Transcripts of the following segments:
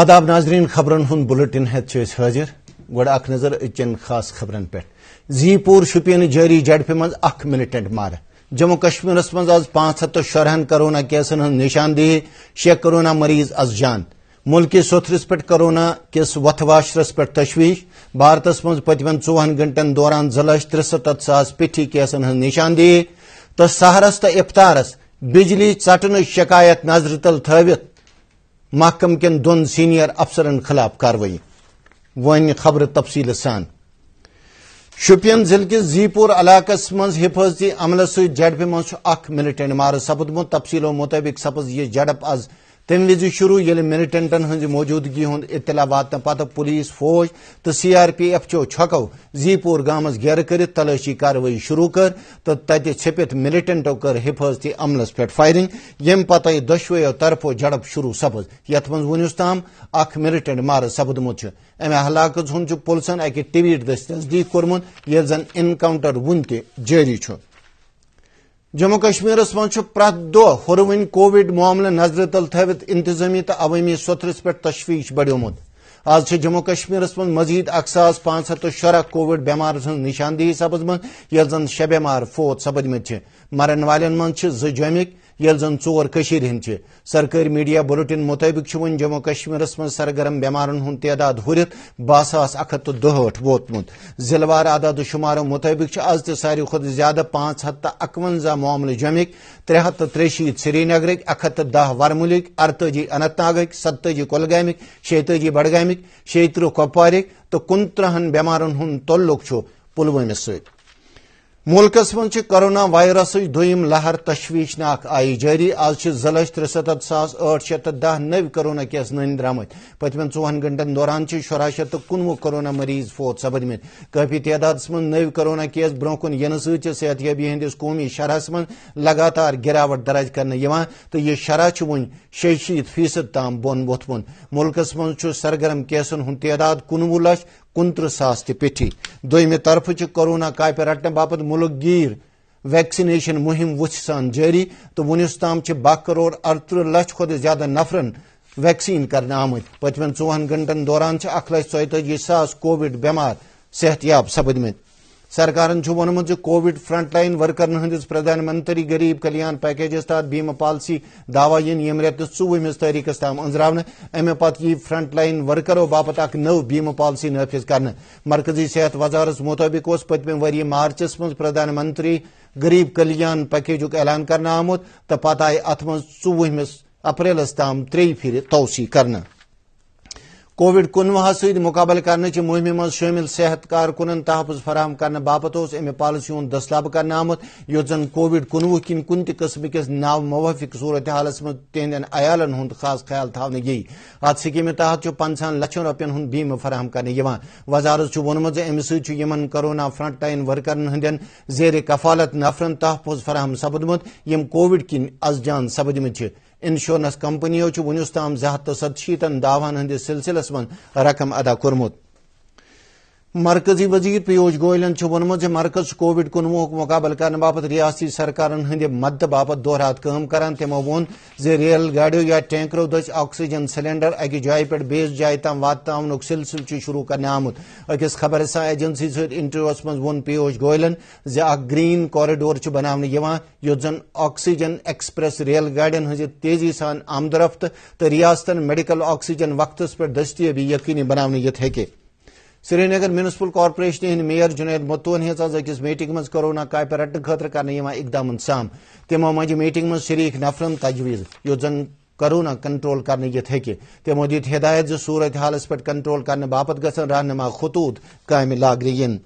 आदाब नाजरीन खबरन हूं बुलेटिन हेत हाजिर गोड अख नजर अचन खास खबरन पे जीपुर शुपियन जारी झड़पे मज अख मिलिटेंट मार जम्मू कश्मीर मज आज पांच तो शरहन करोना केसन हज निशानदेही शे कोरोना मरीज आज जान मुल्क सोथरस पे कोरोना किस वथवाशरस पे तशवीश भारत मज पतमन चौहन गंटन दौरान जि लच त्रिसत सास पिठी केसन निशानदेही तो सहरस तो इफ्तारस बिजली चटन शिकायत नजर तल थवित महकम केन दोन सीनियर अफसरन खिलाफ कार्रवाई वन खबर तफसील सान शुपियन जिले के जीपुर इलाकस मज हिफाजती अमलस सडपि मज मिलिटेंट मार सपुदमु तफसीलों मुताबिक सपज यह जड़प आज तम वजि शुरू ये मिलिटेंटन हज मौजूदगी हूं इतला वात पत पुलिस फौज तो सी आर पी एफ चो छको जीपुर गामस घेर कर तलाशी कार्रवाई शुरू कर तो तत छपित मिलिटेंटो कर हिफाजती अमलस पे फायरिंग यम पत दशवे तरफो झड़प शुरू सपद यथ मज तम अख मिलिटेंट मार सपदमुत अम हलाक हूं पुलिसन अक टवीट दस तस्दीक कर्मुत ये जन इनकाउंटर वन तारी जम्मू कश्मीरस मज प्रत दह कोविड मामल नजर तल थ इंतजामी तो अवमी सोथरस पे तशवीश बढ़ोमुत आज जम्मू कश्मीरस मज मजीद अक सास पांच हथ तो शुरा कोविड बेमार हज निशानदेही सपद मज शे बेमार फोत सपदम मरन वाले मज जमिक ये जन चोर हिंद सरकारी मीडिया बुलेटिन मुताबिक वन जम्मू कश्मीर मं सरगरम बेमार तदाद हुरत बह अखत तो दुहठ वोतमुत जिलवार अदाद शुमार मुताबिक आज तारी खुद ज्यादा पांच हथ तो अकवंजा मामले जमिक त्रे हथ तो त्रेशीत श्रीनगर अख तो दह वर्मुल अरतजी अनंत नाग सत्तज कुलगाम शेतजी बडगामिक शेतु कपवारिक तो कुन्ह बेमार तल्लुक पुलवस सत्य मुल्क मे कोरोना वायरस दुम लहर तशवीशनाक आई जारी आज जि लच त्रिसत सास आठ शत दह नव कोरोना केस नन द्राम पतम चौहन घंटन दौरान शुरा शेत कनवु कोरोना मरीज फोत सपदम काफी तदाद मं नव कोरोना केस ब्रोह कुन इन सेहतयाबी हंदिस कौमी शरह मन लगातार गिरावट दर्ज कर तो यह शरह वन शीत फीसद तम बोन वोथमुन मुल्क मज सरगर्म केसन हूं तदाद कनवु लक्ष کُنترٕہ ساس تہِ پیٚٹھی دوٚیمہِ طرفہٕ چھِ کورونا کاپہِ رٹنہٕ باپتھ مُلک گیٖر ویکسِنیشن مُہِم وُژھ سان جٲری تہٕ وُنیُس تام چھِ باہ کرور اَرتٕرٛہ لَچھ کھۄتہٕ زیادٕ نفرن ویکسیٖن کرنہٕ آمٕتۍ پٔتمٮ۪ن ژۄہن گٲنٛٹن دوران چھِ اکھ لچھ ژۄیتٲجی ساس کووِڈ بٮ۪مار صحتیاب سپدمٕتۍ सरकारन वन कोविड फ्रंट लाइन वर्करन हंदिस प्रधानमंत्री गरीब कल्याण पैकेजस तहत बीमा पालसी दावा इन यम रेत वहमिस तारीखस तम अंजराव अमे पी यी फ्रंट लाइन वर्करों बाप नव बीमा पालसी नाफिज कर मरकजी सेहत वजारस मुताबिक पतमे वरी मार्चस मं प्रधानमंत्री गरीब कल्याण पैकेज ऐलान कर आमुत तो पत आये अत मं वहमिस तम त्रे फिर तोसी करना कोविड कनवह सकबल कर मुहिम मं शिल सेहत कारकुन तहफ़ फराम कर बापत अमि पॉलिसी हूं दसलब कर आमुत युद्ध जन कोविड कनवह किन कुन तस्म किस नाव मवफिक सूरत हालस मं अयालन हूं खास ख्याल थाने यी अत स्कीम तहत पंचान लक्षन रोपन हूं बीम फराम कर वजारत वोनमुत अम सम कोरोना फ्रंट लाइन वर्कर हंदन जेर कफालत नफरन तहफ़ फराम सपदमुत यम कोविड किन अजजान सपदम इंशोरेंस कंपनियों वुनस तम जह तो सदशीतन दावन हंदिस सिलसिलस मन रकम अदा कर्मुत मरकजी वजीर पीयूष गोयलन वोनम मरकज कोविड कनवुह मुकबल कर बापत रियाती सरकार हंद मदद बाप दोहरात कम करान तमो वोन जेल रेल या टैंकरों दस ऑक्सीजन सिलेंडर अकि जाए पे बेस जाए तम वातावन सिलसिल शुरू करने आमुत अकिस खबर सा एजेंसी सटरव्यूस मज वो पीयूष गोयलन ज ग्रीन कॉरिडोर बनाने यु जन ऑक्सीजन एक्सप्रेस रेल गाड़ियन हज तेजी सान आमदरफ्त तो रियातन मेडिकल ऑक्सीजन वक्त पे दस्तियबी यकीनी बना हे श्रीनगर म्यूनसिपल कॉर्पोरेशन हंद मेयर जुनेद मतून हज अकिस मीटिंग मज कोरोना कापि रटने खतर कर इकदाम साम तमो मंज मीटिंग मज शरीक नफरन तजवीज यो जन कोरोना कंट्रोल कर हे तमो दित हिदायत जो सूरत हालस पे कंट्रोल कर बापत गन रहनुमा खतूत कम लागने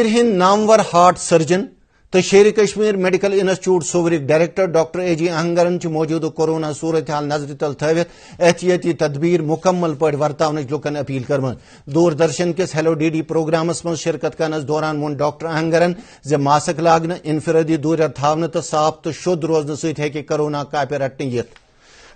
इन हिंद नामवर हार्ट सर्जन तो शेर कश्मीर मेडिकल इंस्टीट्यूट सोवरिक डायरेक्टर डॉक्टर ए जी अहंगरन मौजूद कोरोना सूरत हाल नजर तल थवित एहतियाती तदबीर मुकम्मल पे वर्तवन लुकन अपील कर्म दूरदर्शन किस हेलो डी डी प्रोग्राम मज शिरकत कन दौरान वो डॉक्टर अहंगरन ज मास्क लागन इनफरदी दूर थावन तो साफ तो शुद्ध रोजन सत कोरोना कापि रटने यित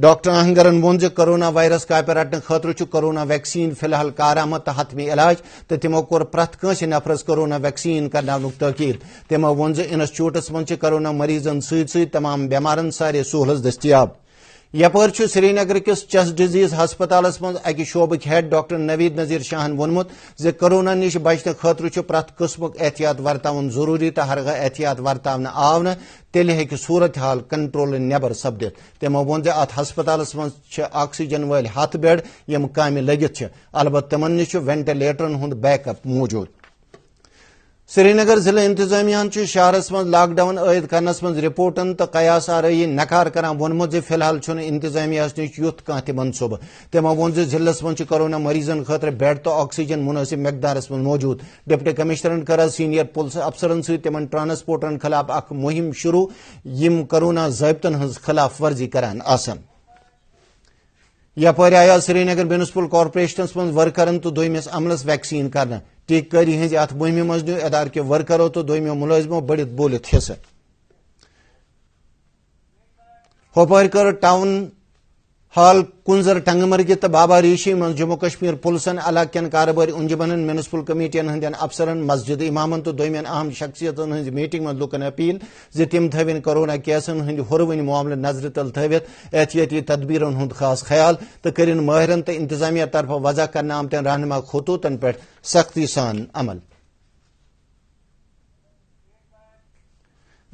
डॉक्टर अहंगरन वोन जो कोरोना वायरस कापि रटने खतर कोरोना वैक्सीन फिलहाल कारामद तो हतमी इलाज तो तमो कोर प्रथ नफरस कोरोना वैक्सीन करनान तकीद तमो वोन जो मोना मरीजन सत तमाम बेमारन सारे सहूलत दस्तियाब यपर श्रीनगर किस चस् डिजीज हस्पताल मज अकि शोबक हेड डॉक्टर नवीद नजीर शाहन वोनमुत ज कोरोना नश बचने खतु प्रत एहतियात वर्तव जरूरी तो हर गह एहतियात वर्तव आव न तेल हेकि सूरत हाल कंट्रोल नबर सपदित तमो वोन अत हस्पताल मज आक्सीजन हथ बेड यम कामि लगत अलबत् तमन नश वेंटिलेटरन हुद बैकअप मौजूद श्रीनगर जिले इंतजामियान शहर मज लाकडाउन ऐद कर रिपोर्टन तो कयास आरई नकार करान वोनमुत ज फिलहाल इंतजामिया नश युथ कह मनसूब तमो वोन जिलस मज कोरोना मरीजन खतर बेड तो ऑक्सीजन मुनसिब मक़दार मज मौजूद डिप्टी कमिश्नरन कर सीनियर पुलिस अफसरन समन ट्रांसपोर्टन खिलाफ अख मुहिम शुरू यम कोरोना जबतन हज खिलाफ वर्जी करान आसन यप आया श्रीनगर म्यूनसिपल कॉर्पोरेशन मज तो दोमिस वैक्सीन कर ٹیک کاری ہز ات مہم مز نیو ادارہ کیو ورکرو تو دمیو ملزمو بڑت بولت حصہ ہپر کر ٹاؤن हाल कुंजर टंगमर्गि तो बाबा ऋषि मज जम्मू कश्मीर पुलिसन इलाकन कारोबारी उंजमन म्यूनसिपल कमेटियन हंद अफसरन मस्जिद इमामन तो दोमियन अहम शख्सियतन हज मीटिंग मं लुकन अपील जि तम थवन कोरोना केसन हंद हुरवन मामल नजर तल थवित एहतियाती तदबीरन हंद खास ख्याल तो कर माहरन तो इंतजामिया तरफ वजह कर आमतन रहनुमा खतूतन पे सख्ती सान अमल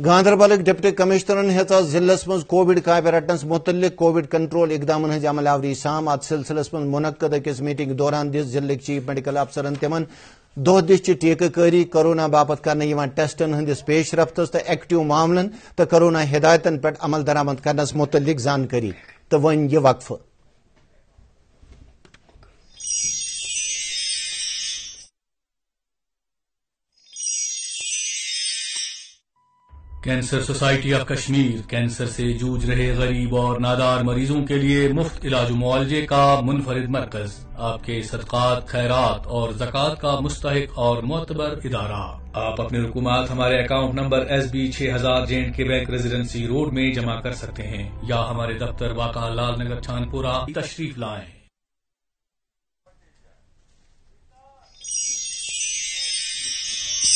गांधरबल डिप्टी कमिश्नरन हेच जिलस मज कोविड कापे रटनस मुतल कोविड कंट्रोल इकदाम हज अमलावरी साम अ सिलसिलस मज मुनद अकिस मीटिंग दौरान दिस जिले चीफ मेडिकल अफसरन तिमन दोहदिश टीकाकारी कोरोना बापत कर टेस्टन हंदिस पेश रफ्त तो एक्टिव मामलन तो कोरोना हिदायतन पे अमल दरामद कर मुतल जानकारी तो वन यह वक्फ़ cancer society of Kashmir cancer से जूझ रहे गरीब और नादार मरीजों के लिए मुफ्त इलाज मुआवजे का मुनफरद मरकज आपके सदक़ात खैरात और जक़ात का मुस्तक और मोतबर इदारा आप अपने रुकूमात हमारे अकाउंट नंबर एस बी छह हजार J and K bank residency road में जमा कर सकते हैं या हमारे दफ्तर वाका लाल नगर छानपुरा तशरीफ लाएं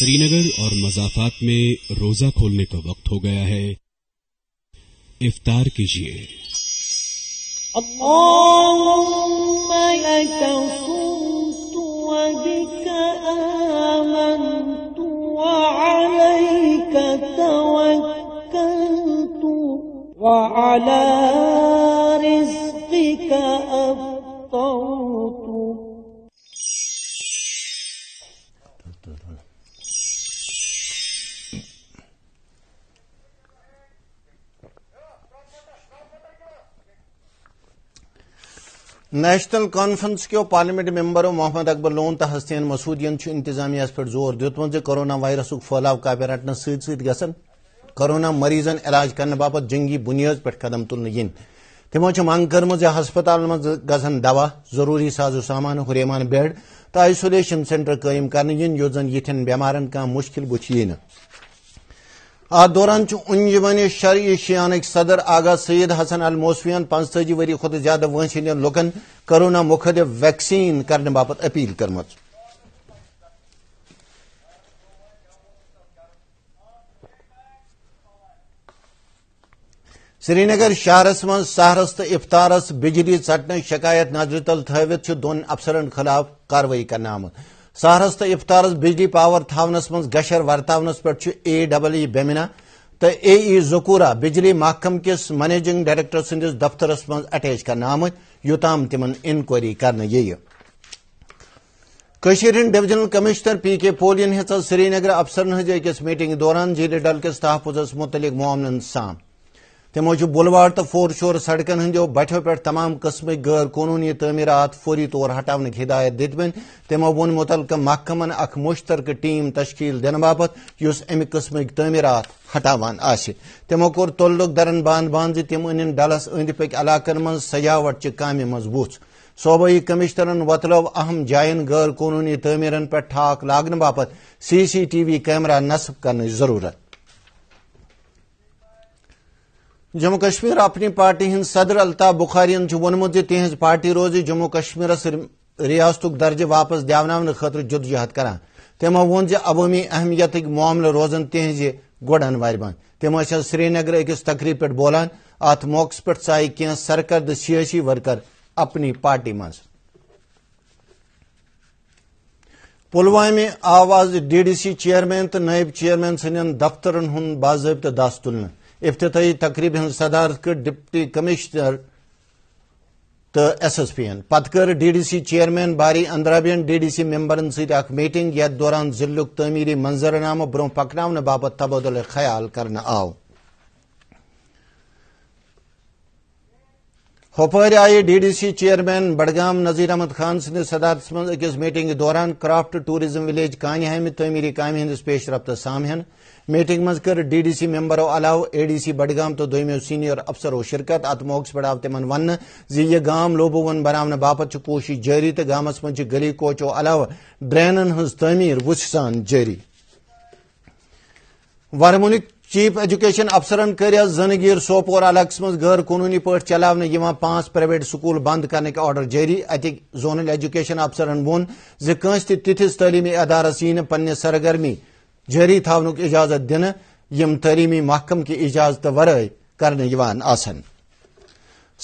श्रीनगर और मजाफात में रोजा खोलने का वक्त हो गया है इफ्तार कीजिए وعلى رزقك أفطر नेशनल कॉन्फ्रेंस क्यों पार्लियामेंट मेम्बरो मोहम्मद अकबर लोन तो हस्तियन मसूदियन इंतजामिया पे जोर दुत कोरोना वायरस फैलाव काबे रटने सन कोरोना मरीजन इलाज कर बाप जंगी बुनियाद पे कदम तुल इन तमो मंग कर्म हस्पताल मज ग दवा जरूरी साजो सामान हुरेमान बेड तो आइसोलेशन सेंटर कायम कर यो जन यथन बेमारन कह मुश्किल बुझ यी अथ दौरान उंजमन शर्य शियान सदर आगा सईद हसन अल मोसवियन पंजी वरी खुद ज्यादा वंश हंद लुकन करोना मुखद वैक्सीन कर बाप अपील कर्म श्रीनगर शहरस मं सहरस तो इफ्तारस बिजली चटन शिकायत नजर तल थ दोन अफसर खिलाफ कार्रवाई कर सहारस तो इफ्तार बिजली पावर थावनस मज गशर वर्तावनस पे ए डबल ई बेमिना तो ए ई जकूरा बिजली महकम किस मैनेजिंग डायरेक्टर सदिस दफ्तरस मज अटैच कर आमुत योताम तिम इनक्वरी कर डिवजनल कमिश्नर पी के पोलियन हिंस श्रीनगर अफसरन हज मीटिंग दौरान जिले डल किस तहफुज मुतलिक मामलन साम तमो बुलवाड़ तो फोर शोर सड़कन हंदो बठ पे तमाम कस्म गैर कानूनी तमीरत फौरी तौर हटा हिदायत दितमन तमो वोन मुतल महकमन अख मुश्तरक टीम तशकील दिन बापत इस अमि कस्म तमीरत हटावान आमो कौर तुल्लुक दरन बांध बांध तम अन डलस अंद पक इलाकन मं सजावट काम मज वुथ सूबाई कमिश्नरन वतलो अहम जायन गैर कानूनी तमीरन पे ठाक लागन बापत C C T V camera नस्ब कर जरूरत जम्मू कश्मीर अपनी पार्टी हिंद सदर अल्ताफ बुखारियन वोनमुत तिज पार्टी रोज जम्मू कश्मीर रियासत दर्ज वापस दवन खुद जुदजहद कर तमो वोन अवमी अहमियत मामल रोजन तिज गोडन वार बंद तम श्रीनगर अकिस तकरीब पे बोलान अत मौक पे चाय कह सरकर्द सियासी वर्कर अपनी पार्टी मज पुलवामे आवाज डी डी सी चेयरमैन तो नायब चेयरमैन सदन दफ्तर बाबत दस तुलना इफ्ती तकरीब सदारत डिप्टी कमिश्नर तो एस एस पी पत् कर D D C chairman Bari अंद्राबियन डी डी सी मेम्बरन सीटिंग मीटिंग ये दौरान जिलुक तमीरी मंजरनामा ब्रोह पकन बाप तबदुल ख्याल करना आव हपार आये D D C chairman Budgam Nazir Ahmad Khan सदस मज मीटिंग दौरान क्राफ्ट टूरिज्म विलेज कान हम तमीरी काम हंदिस पेश रफ्त सामहन मीटिंग मज कर डी डी सी मेम्बरों अलाव ए डी सी बडगाम तो दोमो सीनियर अफसरों शिरकत अत मौकस पे आव तम वन जि यह गाम लोबोवन बनाने बापत कोशिश जारी तो गाम मज गली कोचो अलाव ड्रेनन हज तमीर वुस जारी वरमुनिक चीफ एजुकेशन अफसरन कर जनगीर सोपोर अलगस मं गैर कानूनी पे चलाव पांच प्राइवेट स्कूल बंद करने ऑर्डर जारी अति जोनल एजुकेशन अफसरन वोन जस तिथिस तलीमी अदारस यी पन्ने सरगर्मी जारी थावन इजाजत दिन यम तलीमी महकम की इजाजत वर कर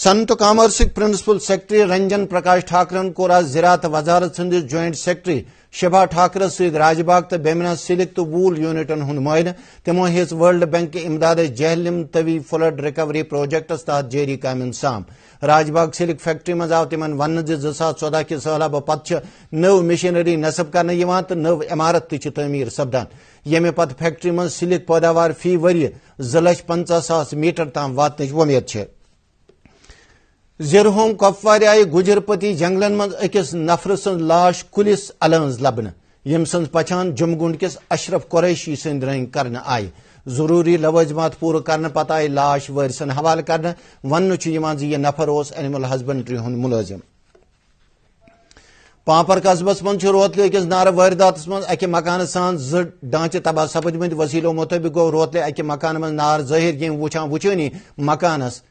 संत commerce principal secretary Ranjan Prakash ठाकरन कोर आज जिरात वजारत सदिस जॉइंट सेक्रेटरी शिभा ठाकर सजबाग तो बेमिना सिलिक तो वूल यूनिटन हूं मुन तमो हेज वर्ल्ड बैंक इमदाद जहलिम तवी फ्लड रिकवरी प्रोजेक्टस तहत जारी काम साम राजबाग सिलिक फैक्ट्री मज आव तम वन जो चौदह कि सहलब पत् नव मशीनरी नसब कर नव इमारत तमीर सपदान यमे पत फैक्ट्री मज सिलिक पैदावार फी व जु लच पंचा सा मीटर तम वातन उम्मीद है जिरहोम कपवार आये गुजरपति जंगलन मज अकिस नफर सं लाश कुलिस अलंज लबन यम सं पछान जमगुंड किस अशरफ कुरैशी सद रंग कर आय जरूरी लवजमात पूर कर पत आये लाश वारसन हवाल कर वन यह नफर उस एनिमल हजबेंड्री हूं मुलिम पापर कस्बस मं रोतले अकिस नार वारदात मं अकि मकान सान ज डांचे तबाह सपदम वसीलो मुताबिक गो रोतले अकि मकान मं नार जहिर ये वुछान वुचानी मकानस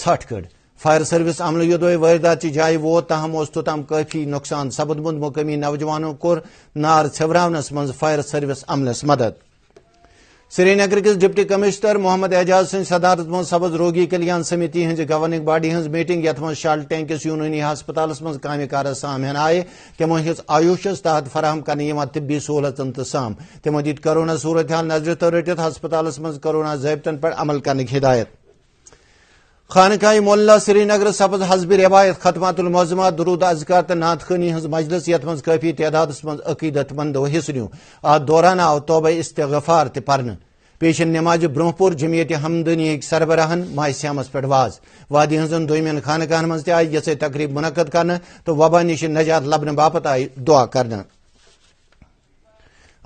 ठ कड़ फायर सर्विस अमल यदोय वारदात जाय वो तहम उस तोताम काफी नुकसान सबदमुंद मुकमी नौजवानों को नार छवरावनस मज फायर सर्विस अमलस मदद श्रीनगर किस डिप्टी कमिश्नर मोहम्मद एजाज सिंह सदारत मज सबज रोगी कल्याण समिति हज गवर्निंग बॉडी हज मीटिंग यथ मज शाल टैंकिस यूनूनी हस्पताल मज काम कार सामहन आये तमो हिस आयुषस तहत फराहम कर तिबी सहूलतन तो साम तमो दीद कोरोना सूरत हाल नजर तो रटित हस्पताल मज जबतन पे अमल कर हिदायत खानका मोल्ला श्रीनगर सपद हजब रवायत खतमातुलमजमा दरूद अजगार तो नात खानी हज मजलस ये मज काफी तदाद मकीदत अकीदत मंदो हिस्स अत दौरान आव तौब इस्तगफार त पर्न पेश नमाज ब्रोह पुर जमीयत हमदनी सरबराहन माह स्यामस पे वाज वादी हजन दोमियन खानकान मज आई ये तकरीब मुनद कर तो वबा नश नजात लबन बापत आय दुआ कर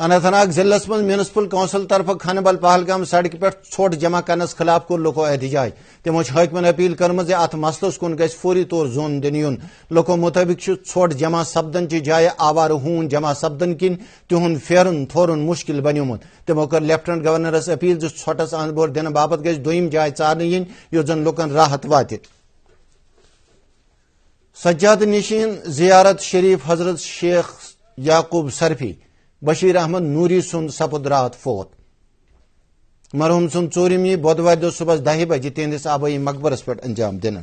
अनंतनाग जिलस मज म्यूनसपल कौंसिल तरफ खनबल पहलगाम सड़क पे छोट जमा करस खिलाफ कोर लुको एहतजाज तमो हकमन अपील कर अत मसलस कुन गि तौर जोन दिन युन लुको मुताबिक छोट जमा सपदन चि जाय आवार हून जमा सपदन किन तिहद फेरन थोरन मुश्किल बनोमुत तमो कर लेफ्टिनेंट गवर्नरस अपील जो छोटस अंदोर दिन बाबत गि दुम जाय चार इन युस जन लुकन राहत वात सज्जाद नशीन जियारत शरीफ हजरत शेख याकूब सरफी बशीर अहमद नूरी सुंद सपुद रात फोत मरहूम सुंद चूरम यी बोधवार दह सुबह दह बजे तिंदिस आबई मकबरस पे अंजाम दिन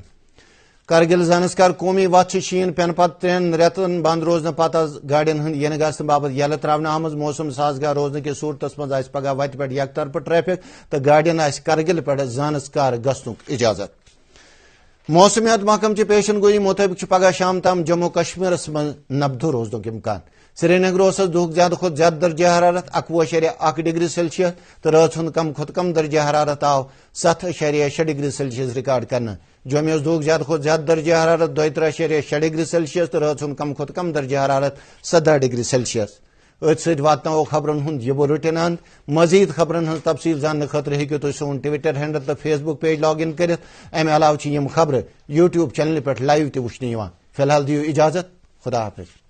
करगिल जानसकार कौमी वत शीन पेन पत त्रेन रेतन बंद रोज पत गाड़न हंद इन गसन यल त्रा आम मौसम साजगार रोजन कि सूरत मज पगह वत पे यक तरफ ट्रैफिक तो गाड़न करगिल पे जानसकार गसनुक इजाजत मौसमियात महकमच पेशन गोई मुताबिक पगह शाम तम जम्मू कश्मीरस मज नबदु रोजनुक इम्कान श्रीनगर उस दुह ज्यादा खुद ज्यादा दर्जा हरारत अकवह शरिया अख डिग्री सेल्सियस तो रात हूं कम खुद कम दर्जा हरारत आव सत शरिया शे डिग्री सेल्सियस रिकॉर्ड कर जमे दुह ज्यादा खुद ज्यादा दर्जा हरारत दोय त्रा शरिया शे डिग्री सेल्सियस तो रात हूं कम खुद कम दर्जा हरारत सदह डिग्री सेल्सियस अथ सातो खबरन हूं यह रुटिन अंत मजीद खबरन हज तफसील जानने खुद हूँ तुम सोन ट्विटर हैंडल तो फेसबुक पेज लॉग इन कर अमे अलाव खबर यूट्यूब चैनल पे लाइव तुन फिलहाल दिव इजाजत खुदा हाफिज